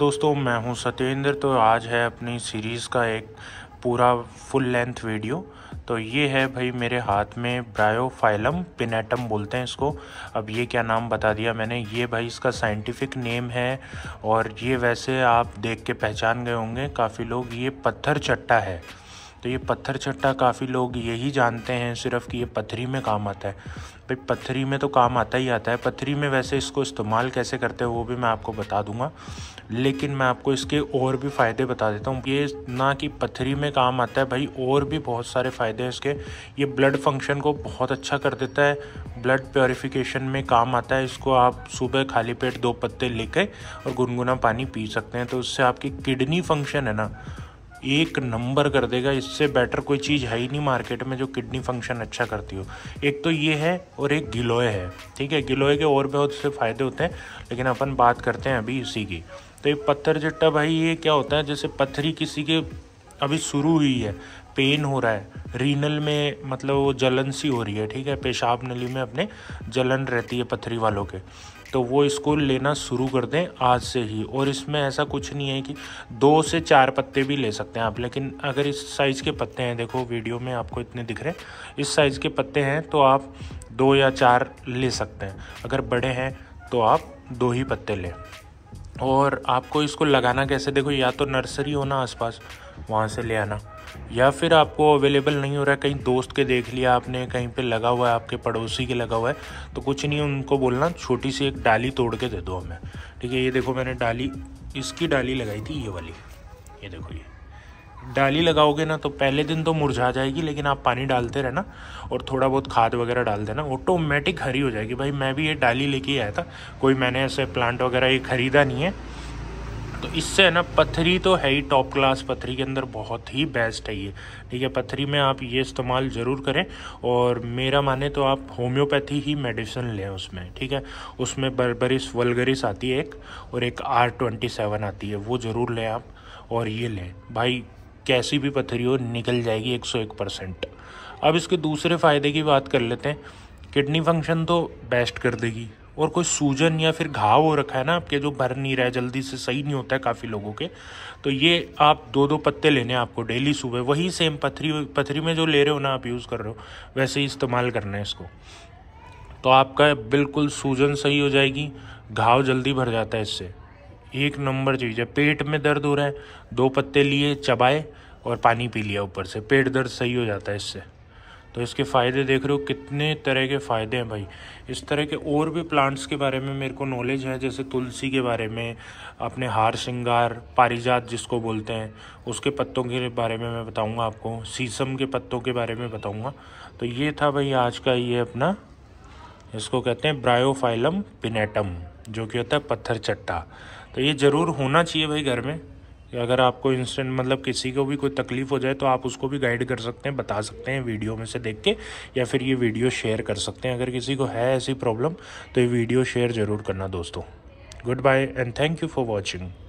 दोस्तों मैं हूं सत्येंद्र तो आज है अपनी सीरीज़ का एक पूरा फुल लेंथ वीडियो तो ये है भाई मेरे हाथ में ब्रायोफाइलम पिनेटम बोलते हैं इसको अब ये क्या नाम बता दिया मैंने ये भाई इसका साइंटिफिक नेम है और ये वैसे आप देख के पहचान गए होंगे काफ़ी लोग ये पत्थर चट्टा है तो ये पत्थर छट्टा काफ़ी लोग यही जानते हैं सिर्फ कि ये पथरी में काम आता है भाई पथरी में तो काम आता ही आता है पथरी में वैसे इसको इस्तेमाल कैसे करते हैं वो भी मैं आपको बता दूंगा लेकिन मैं आपको इसके और भी फ़ायदे बता देता हूँ ये ना कि पत्थरी में काम आता है भाई और भी बहुत सारे फ़ायदे हैं इसके ये ब्लड फंक्शन को बहुत अच्छा कर देता है ब्लड प्योरीफिकेशन में काम आता है इसको आप सुबह खाली पेट दो पत्ते लेके और गुनगुना पानी पी सकते हैं तो उससे आपकी किडनी फंक्शन है ना एक नंबर कर देगा इससे बेटर कोई चीज़ है ही नहीं मार्केट में जो किडनी फंक्शन अच्छा करती हो एक तो ये है और एक गिलोय है ठीक है गिलोय के और बहुत से फ़ायदे होते हैं लेकिन अपन बात करते हैं अभी इसी की तो ये पत्थर जट्टा भाई ये क्या होता है जैसे पत्थरी किसी के अभी शुरू हुई है पेन हो रहा है रीनल में मतलब वो जलन सी हो रही है ठीक है पेशाब नली में अपने जलन रहती है पथरी वालों के तो वो इसको लेना शुरू कर दें आज से ही और इसमें ऐसा कुछ नहीं है कि दो से चार पत्ते भी ले सकते हैं आप लेकिन अगर इस साइज़ के पत्ते हैं देखो वीडियो में आपको इतने दिख रहे हैं इस साइज़ के पत्ते हैं तो आप दो या चार ले सकते हैं अगर बड़े हैं तो आप दो ही पत्ते लें और आपको इसको लगाना कैसे देखो या तो नर्सरी होना आसपास वहाँ से ले आना या फिर आपको अवेलेबल नहीं हो रहा है कहीं दोस्त के देख लिया आपने कहीं पे लगा हुआ है आपके पड़ोसी के लगा हुआ है तो कुछ नहीं उनको बोलना छोटी सी एक डाली तोड़ के दे दो हमें ठीक है ये देखो मैंने डाली इसकी डाली लगाई थी ये वाली ये देखो ये डाली लगाओगे ना तो पहले दिन तो मुरझा जाएगी लेकिन आप पानी डालते रहना और थोड़ा बहुत खाद वगैरह डाल देना ऑटोमेटिक हरी हो जाएगी भाई मैं भी ये डाली लेके आया था कोई मैंने ऐसे प्लांट वगैरह ये ख़रीदा नहीं है तो इससे है ना पथरी तो है ही टॉप क्लास पथरी के अंदर बहुत ही बेस्ट है ये ठीक है पथरी में आप ये इस्तेमाल ज़रूर करें और मेरा माने तो आप होम्योपैथी ही मेडिसिन लें उसमें ठीक है उसमें बर्बरिस वलगरिस आती है एक और एक आर ट्वेंटी सेवन आती है वो ज़रूर लें आप और ये लें भाई कैसी भी पथरी हो निकल जाएगी एक सौ एक परसेंट अब इसके दूसरे फ़ायदे की बात कर लेते हैं किडनी फंक्शन तो बेस्ट कर देगी और कोई सूजन या फिर घाव हो रखा है ना आपके जो भर नहीं रहा है जल्दी से सही नहीं होता है काफ़ी लोगों के तो ये आप दो दो पत्ते लेने आपको डेली सुबह वही सेम पथरी पथरी में जो ले रहे हो ना आप यूज़ कर रहे हो वैसे ही इस्तेमाल करना है इसको तो आपका बिल्कुल सूजन सही हो जाएगी घाव जल्दी भर जाता है इससे एक नंबर चीज़ है पेट में दर्द हो रहा है दो पत्ते लिए चबाए और पानी पी लिया ऊपर से पेट दर्द सही हो जाता है इससे तो इसके फ़ायदे देख रहे हो कितने तरह के फ़ायदे हैं भाई इस तरह के और भी प्लांट्स के बारे में मेरे को नॉलेज है जैसे तुलसी के बारे में अपने हार श्रृंगार पारिजात जिसको बोलते हैं उसके पत्तों के बारे में मैं बताऊंगा आपको शीशम के पत्तों के बारे में बताऊंगा तो ये था भाई आज का ये अपना इसको कहते हैं ब्रायोफाइलम पिनेटम जो कि होता है पत्थर चट्टा तो ये ज़रूर होना चाहिए भाई घर में अगर आपको इंस्टेंट मतलब किसी को भी कोई तकलीफ़ हो जाए तो आप उसको भी गाइड कर सकते हैं बता सकते हैं वीडियो में से देख के या फिर ये वीडियो शेयर कर सकते हैं अगर किसी को है ऐसी प्रॉब्लम तो ये वीडियो शेयर ज़रूर करना दोस्तों goodbye and thank you for watching